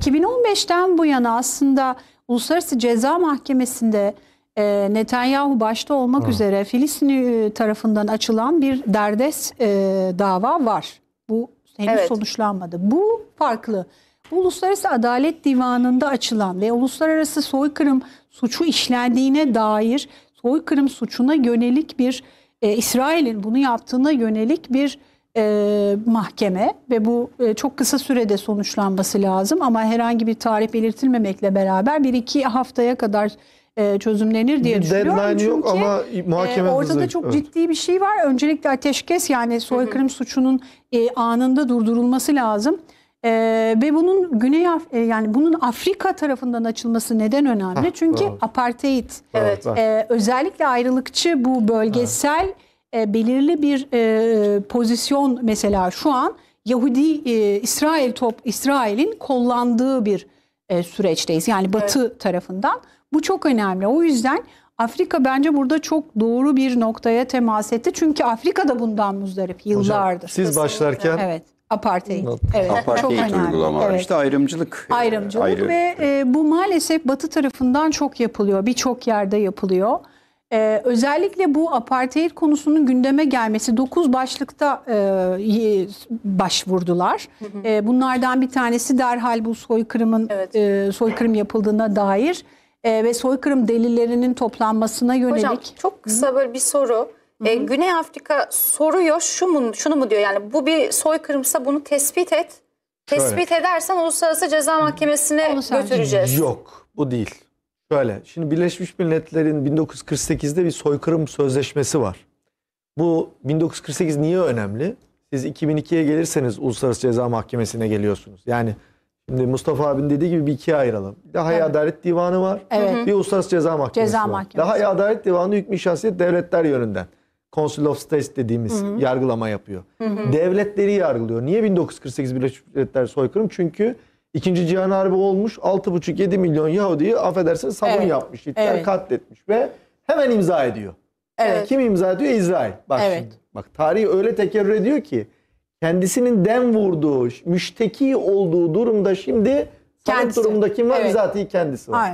2015'ten bu yana aslında Uluslararası Ceza Mahkemesi'nde e, Netanyahu başta olmak Hı. üzere Filistin e, tarafından açılan bir derdest e, dava var. Bu henüz evet. sonuçlanmadı. Bu farklı. Bu Uluslararası Adalet Divanı'nda açılan ve uluslararası soykırım suçu işlendiğine dair soykırım suçuna yönelik bir e, İsrail'in bunu yaptığına yönelik bir e, mahkeme ve bu e, çok kısa sürede sonuçlanması lazım ama herhangi bir tarih belirtilmemekle beraber bir iki haftaya kadar e, çözümlenir diye bir düşünüyorum. Deadline yok ama muhakeme e, Ortada hızlı. çok evet. ciddi bir şey var. Öncelikle ateşkes yani soykırım hı suçunun e, anında durdurulması lazım. Ee, ve bunun Güney Af yani bunun Afrika tarafından açılması neden önemli? Hah, Çünkü bravo. apartheid evet, e, özellikle ayrılıkçı bu bölgesel evet e, belirli bir e, pozisyon mesela şu an Yahudi e, İsrail top İsrail'in kollandığı bir e, süreçteyiz. Yani Batı evet. tarafından. Bu çok önemli. O yüzden Afrika bence burada çok doğru bir noktaya temas etti. Çünkü Afrika da bundan muzdarip yıllardır. Hocam, siz başlarken evet. Apartheid. Evet. Apartheid çok önemli. uygulamaları. Evet. İşte ayrımcılık. E, ayrımcılık Ayrı. ve e, bu maalesef Batı tarafından çok yapılıyor. Birçok yerde yapılıyor. Ee, özellikle bu apartheid konusunun gündeme gelmesi 9 başlıkta e, başvurdular. Hı hı. E, bunlardan bir tanesi derhal bu soykırımın evet. e, soykırım yapıldığına dair e, ve soykırım delillerinin toplanmasına yönelik. Hocam çok kısa böyle bir soru. Hı hı. E, Güney Afrika soruyor şu mu, şunu mu diyor yani bu bir soykırımsa bunu tespit et. Tespit Şöyle. edersen uluslararası ceza mahkemesine götüreceğiz. Yok bu değil. Böyle. Şimdi Birleşmiş Milletler'in 1948'de bir soykırım sözleşmesi var. Bu 1948 niye önemli? Siz 2002'ye gelirseniz Uluslararası Ceza Mahkemesi'ne geliyorsunuz. Yani şimdi Mustafa abin dediği gibi bir ikiye ayıralım. Daha evet. Adalet Divanı var. Evet. Bir Uluslararası Ceza Mahkemesi Ceza var. Mahkemesi. Daha Adalet Divanı hükmü şahsiyet devletler yönünden. Council of States dediğimiz hı hı. yargılama yapıyor. Hı hı. Devletleri yargılıyor. Niye 1948 Birleşmiş Milletler soykırım? Çünkü İkinci Cihan Harbi olmuş 6,5-7 milyon Yahudi'yi affedersiniz sabun Evet. yapmış. Hitler Evet. katletmiş ve hemen imza ediyor. Evet. Kim imza ediyor? İsrail. Bak Evet. şimdi. Bak tarih öyle tekerrür ediyor ki kendisinin dem vurduğu, müşteki olduğu durumda şimdi sanık durumunda kim var? Evet. Bizatihi kendisi var. Aynen.